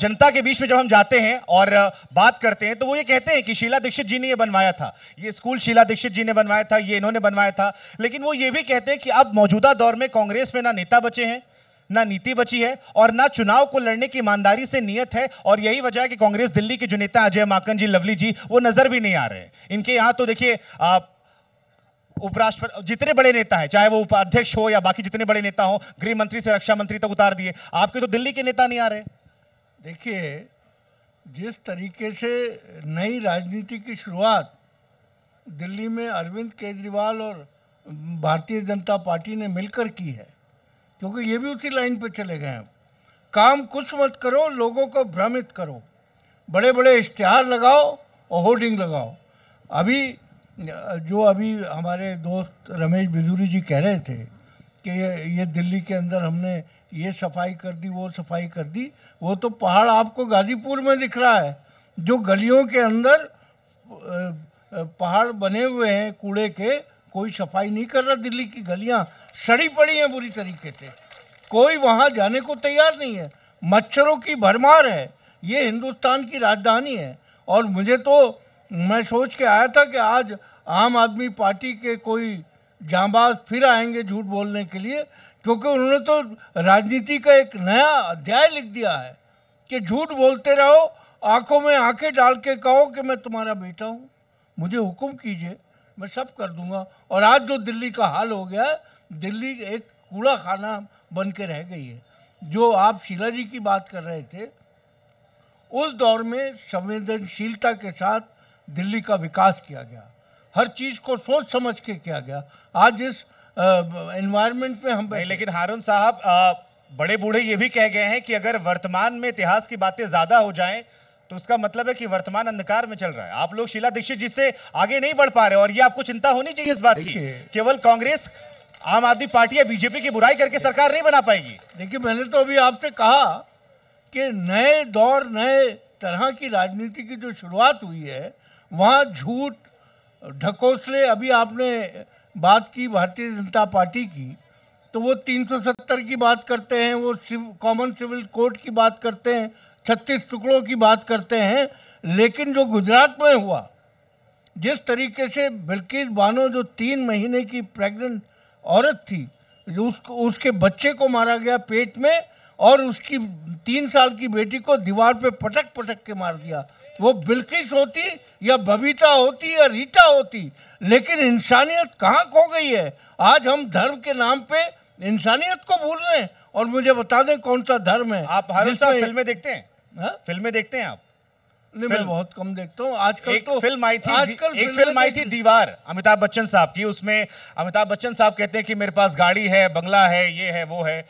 जनता के बीच में जब हम जाते हैं और बात करते हैं तो वो ये कहते हैं कि शीला दीक्षित जी ने ये बनवाया था ये स्कूल शीला दीक्षित जी ने बनवाया था ये इन्होंने बनवाया था लेकिन वो ये भी कहते हैं कि अब मौजूदा दौर में कांग्रेस में ना नेता बचे हैं ना नीति बची है और ना चुनाव को लड़ने की ईमानदारी से नियत है और यही वजह है कि कांग्रेस दिल्ली के जो नेता अजय माकन जी लवली जी वो नजर भी नहीं आ रहे हैं इनके यहाँ तो देखिए उपराष्ट्रपति जितने बड़े नेता हैं चाहे वो उपाध्यक्ष हो या बाकी जितने बड़े नेता हो गृह मंत्री से रक्षा मंत्री तक उतार दिए आपके तो दिल्ली के नेता नहीं आ रहे देखिए जिस तरीके से नई राजनीति की शुरुआत दिल्ली में अरविंद केजरीवाल और भारतीय जनता पार्टी ने मिलकर की है क्योंकि ये भी उसी लाइन पे चले गए हैं काम कुछ मत करो लोगों को भ्रमित करो बड़े बड़े इश्तहार लगाओ और होर्डिंग लगाओ अभी जो अभी हमारे दोस्त रमेश बिजूरी जी कह रहे थे कि ये ये दिल्ली के अंदर हमने ये सफाई कर दी वो सफाई कर दी वो तो पहाड़ आपको गाजीपुर में दिख रहा है जो गलियों के अंदर पहाड़ बने हुए हैं कूड़े के कोई सफाई नहीं कर रहा दिल्ली की गलियां सड़ी पड़ी हैं बुरी तरीके से कोई वहाँ जाने को तैयार नहीं है मच्छरों की भरमार है ये हिंदुस्तान की राजधानी है और मुझे तो मैं सोच के आया था कि आज आम आदमी पार्टी के कोई जांबाज फिर आएंगे झूठ बोलने के लिए क्योंकि उन्होंने तो राजनीति का एक नया अध्याय लिख दिया है कि झूठ बोलते रहो आंखों में आंखें डाल के कहो कि मैं तुम्हारा बेटा हूँ मुझे हुक्म कीजिए मैं सब कर दूंगा और आज जो दिल्ली का हाल हो गया दिल्ली एक कूड़ा खाना बन के रह गई है जो आप शीला जी की बात कर रहे थे उस दौर में संवेदनशीलता के साथ दिल्ली का विकास किया गया हर चीज़ को सोच समझ के किया गया आज इस एनवायरमेंट में हम नहीं, लेकिन हारून साहब बड़े बूढ़े ये भी कह गए हैं कि अगर वर्तमान में इतिहास की बातें ज्यादा हो जाएं तो उसका मतलब है कि वर्तमान अंधकार में चल रहा है आप लोग शीला दीक्षित जी से आगे नहीं बढ़ पा रहे और ये आपको चिंता होनी चाहिए इस बात की केवल कांग्रेस आम आदमी पार्टी या बीजेपी की बुराई करके सरकार नहीं बना पाएगी देखिए मैंने तो अभी आपसे कहा कि नए दौर नए तरह की राजनीति की जो शुरुआत हुई है वहाँ झूठ ढकोसले अभी आपने बात की भारतीय जनता पार्टी की तो वो 370 की बात करते हैं वो कॉमन सिविल कोर्ट की बात करते हैं छत्तीस टुकड़ों की बात करते हैं लेकिन जो गुजरात में हुआ जिस तरीके से बिल्किस बानो जो तीन महीने की प्रेग्नेंट औरत थी उसको उसके बच्चे को मारा गया पेट में और उसकी तीन साल की बेटी को दीवार पे पटक पटक के मार दिया वो बिल्किस होती या बबीता होती या रीता होती लेकिन इंसानियत कहाँ खो गई है आज हम धर्म के नाम पे इंसानियत को भूल रहे हैं और मुझे बता दें कौन सा धर्म है आप हर साल फिल्में देखते हैं हा? फिल्में देखते हैं आप नहीं मैं बहुत कम देखता हूँ आजकल एक तो फिल्म आई थी आजकल एक फिल्म आई थी दीवार अमिताभ बच्चन साहब की उसमें अमिताभ बच्चन साहब कहते हैं कि मेरे पास गाड़ी है बंगला है ये है वो है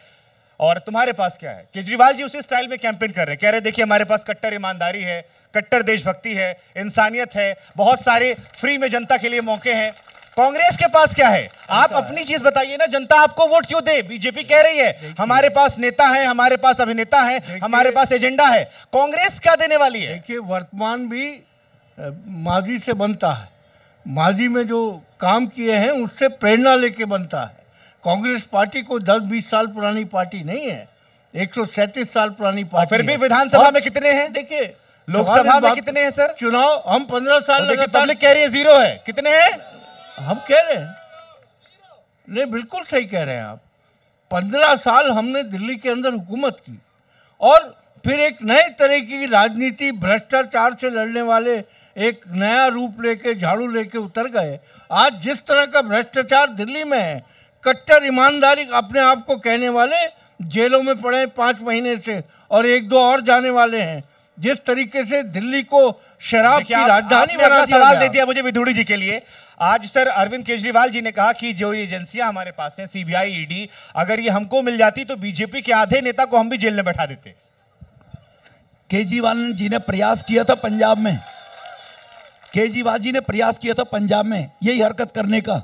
और तुम्हारे पास क्या है केजरीवाल जी उसी स्टाइल में कैंपेन कर रहे हैं कह रहे देखिए हमारे पास कट्टर ईमानदारी है कट्टर देशभक्ति है इंसानियत है बहुत सारे फ्री में जनता के लिए मौके हैं कांग्रेस के पास क्या है अच्छा। आप अपनी चीज बताइए ना जनता आपको वोट क्यों दे बीजेपी कह रही है हमारे पास नेता है हमारे पास अभिनेता है हमारे पास एजेंडा है कांग्रेस क्या देने वाली है देखिए वर्तमान भी माजी से बनता है माजी में जो काम किए हैं उससे प्रेरणा लेके बनता है कांग्रेस पार्टी को दस बीस साल पुरानी पार्टी नहीं है एक साल पुरानी पार्टी फिर भी विधानसभा में कितने हैं देखिए लोकसभा में कितने हैं सर चुनाव हम पंद्रह साल लगातार कह रही है जीरो है कितने हैं हम कह रहे हैं नहीं बिल्कुल सही कह रहे हैं आप पंद्रह साल हमने दिल्ली के अंदर हुकूमत की और फिर एक नए तरह की राजनीति भ्रष्टाचार से लड़ने वाले एक नया रूप लेके झाड़ू लेके उतर गए आज जिस तरह का भ्रष्टाचार दिल्ली में है कट्टर ईमानदारी अपने आप को कहने वाले जेलों में पड़े पाँच महीने से और एक दो और जाने वाले हैं जिस तरीके से दिल्ली को शराब की राजधानी बना सवाल दे दिया मुझे विधुड़ी जी के लिए आज सर अरविंद केजरीवाल जी ने कहा कि जो ये एजेंसियां हमारे पास हैं सीबीआई ईडी अगर ये हमको मिल जाती तो बीजेपी के आधे नेता को हम भी जेल में बैठा देते केजरीवाल जी ने प्रयास किया था पंजाब में केजरीवाल जी ने प्रयास किया था पंजाब में यही हरकत करने का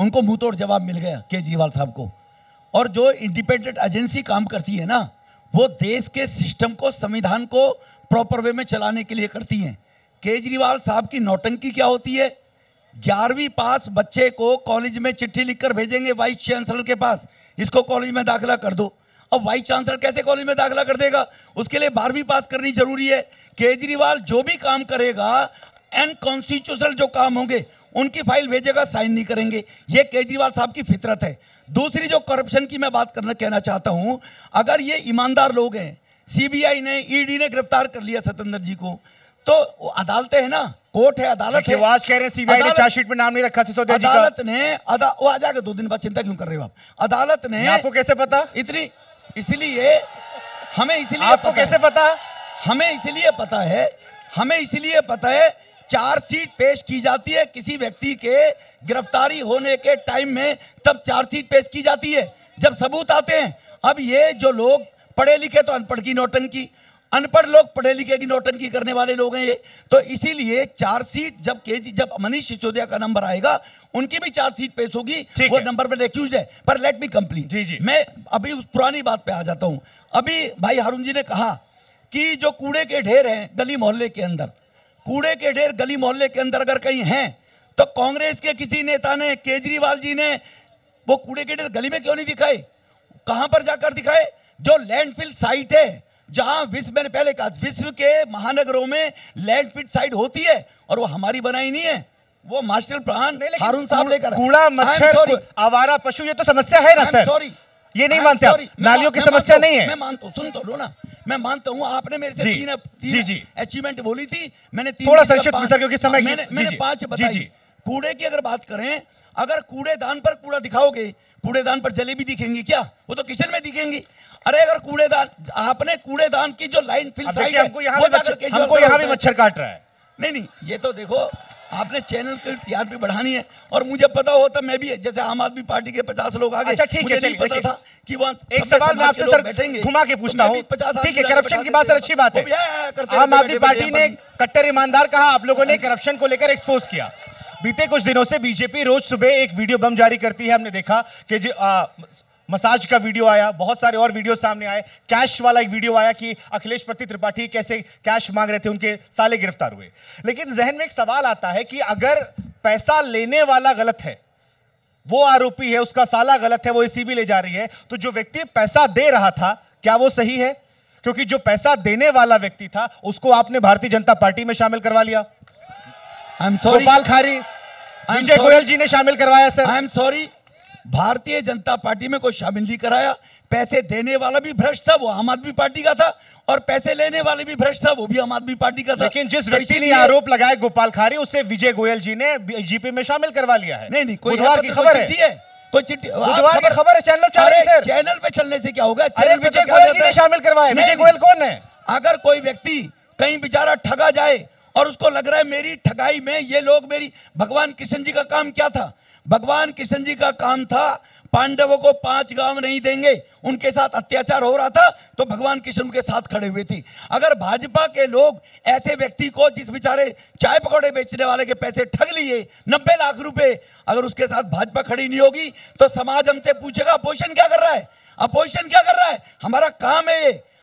उनको मुंह तोड़ जवाब मिल गया केजरीवाल साहब को और जो इंडिपेंडेंट एजेंसी काम करती है ना वो देश के सिस्टम को संविधान को प्रॉपर वे में चलाने के लिए करती हैं केजरीवाल साहब की नौटंकी क्या होती है ग्यारहवीं पास बच्चे को कॉलेज में चिट्ठी लिखकर भेजेंगे वाइस चांसलर के पास इसको कॉलेज में दाखिला कर दो अब वाइस चांसलर कैसे कॉलेज में दाखिला कर देगा उसके लिए बारहवीं पास करनी जरूरी है केजरीवाल जो भी काम करेगा एंड कॉन्स्टिट्यूशनल जो काम होंगे उनकी फाइल भेजेगा साइन नहीं करेंगे ये केजरीवाल साहब की फितरत है दूसरी जो करप्शन की मैं बात करना कहना चाहता हूँ अगर ये ईमानदार लोग हैं सीबीआई ने ईडी e ने गिरफ्तार कर लिया सतेंद्र जी को तो अदालतें हैं ना कोर्ट है अदालत है वाज कह रहे हैं सीबीआई ने चार्जशीट में नाम नहीं रखा सिसोदिया जी का अदालत ने अदा, वो आ जाएगा दो दिन बाद चिंता क्यों कर रहे हो आप अदालत ने आपको कैसे पता इतनी इसलिए हमें इसलिए आपको कैसे पता हमें इसलिए पता है हमें इसलिए पता है चार्जशीट पेश की जाती है किसी व्यक्ति के गिरफ्तारी होने के टाइम में तब चार्जशीट पेश की जाती है जब सबूत आते हैं अब ये जो लोग पढ़े लिखे तो अनपढ़ की नौटंकी अनपढ़ लोग पढ़े लिखे की नौटंकी करने वाले लोग हैं ये तो इसीलिए सीट जब के जब मनीष सिसोदिया का नंबर आएगा उनकी भी सीट पेश होगी वो नंबर पर एक्यूज है पर लेट मी कंप्लीट जी जी मैं अभी उस पुरानी बात पे आ जाता हूँ अभी भाई हारून जी ने कहा कि जो कूड़े के ढेर हैं गली मोहल्ले के अंदर कूड़े के ढेर गली मोहल्ले के अंदर अगर कहीं हैं तो कांग्रेस के किसी नेता ने केजरीवाल जी ने वो कूड़े के ढेर गली में क्यों नहीं दिखाए कहां पर जाकर दिखाए जो लैंडफिल साइट है जहां विश्व मैंने पहले कहा विश्व के महानगरों में लैंडफिल साइट होती है और वो हमारी बनाई नहीं है वो मास्टर प्लान हारून साहब लेकर कूड़ा मच्छर आवारा पशु ये तो समस्या है ना सर सॉरी ये नहीं मानते नालियों की समस्या नहीं है मैं मानता हूँ सुन तो लो ना मैं मानता हूँ आपने मेरे से तीन, अचीवमेंट बोली थी मैंने थोड़ा सर क्योंकि समय हाँ, मैंने, पांच बताई कूड़े की अगर बात करें अगर कूड़ेदान पर कूड़ा दिखाओगे कूड़ेदान पर जलेबी दिखेंगी क्या वो तो किचन में दिखेंगी अरे अगर कूड़ेदान आपने कूड़ेदान की जो लाइन फिल्म हमको यहाँ भी मच्छर काट रहा है नहीं नहीं ये तो देखो आपने चैनल की टीआरपी बढ़ानी है और मुझे पता होता मैं भी है जैसे आम आदमी पार्टी के पचास लोग आ गए अच्छा, मुझे नहीं पता था कि वहाँ एक सवाल मैं आपसे सर घुमा के पूछता तो हूँ ठीक है करप्शन की बात सर अच्छी बात है आम आदमी पार्टी ने कट्टर ईमानदार कहा आप लोगों ने करप्शन को लेकर एक्सपोज किया बीते कुछ दिनों से बीजेपी रोज सुबह एक वीडियो बम जारी करती है हमने देखा कि मसाज का वीडियो आया बहुत सारे और वीडियो सामने आए कैश वाला एक वीडियो आया कि अखिलेश प्रति त्रिपाठी कैसे कैश मांग रहे थे उनके साले गिरफ्तार हुए लेकिन जहन में एक सवाल आता है कि अगर पैसा लेने वाला गलत है वो आरोपी है उसका साला गलत है वो भी ले जा रही है तो जो व्यक्ति पैसा दे रहा था क्या वो सही है क्योंकि जो पैसा देने वाला व्यक्ति था उसको आपने भारतीय जनता पार्टी में शामिल करवा लिया गोपाल खारी विजय गोयल जी ने शामिल करवाया सर आई एम सॉरी भारतीय जनता पार्टी में कोई शामिल नहीं कराया पैसे देने वाला भी भ्रष्ट था वो आम आदमी पार्टी का था और पैसे लेने वाले भी भ्रष्ट था वो भी आम आदमी पार्टी का था लेकिन जिस तो व्यक्ति ने आरोप लगाया गोपाल खारी उसे विजय गोयल जी ने जीपी में शामिल करवा लिया है नहीं नहीं कोई की तो खबर है कोई चिट्ठी बुधवार की खबर है चैनल चल चैनल पे चलने से क्या होगा चैनल विजय तो गोयल जी ने शामिल करवाया विजय गोयल कौन है अगर कोई व्यक्ति कहीं बेचारा ठगा जाए और उसको लग रहा है मेरी ठगाई में ये लोग मेरी भगवान कृष्ण जी का काम क्या था भगवान कृष्ण जी का काम था पांडवों को पांच गांव नहीं देंगे उनके साथ अत्याचार हो रहा था तो भगवान कृष्ण के साथ खड़े हुए थे अगर भाजपा के लोग ऐसे व्यक्ति को जिस बेचारे चाय पकौड़े बेचने वाले के पैसे ठग लिए नब्बे लाख रुपए अगर उसके साथ भाजपा खड़ी नहीं होगी तो समाज हमसे पूछेगा अपोजिशन क्या कर रहा है अपोजिशन क्या कर रहा है हमारा काम है ये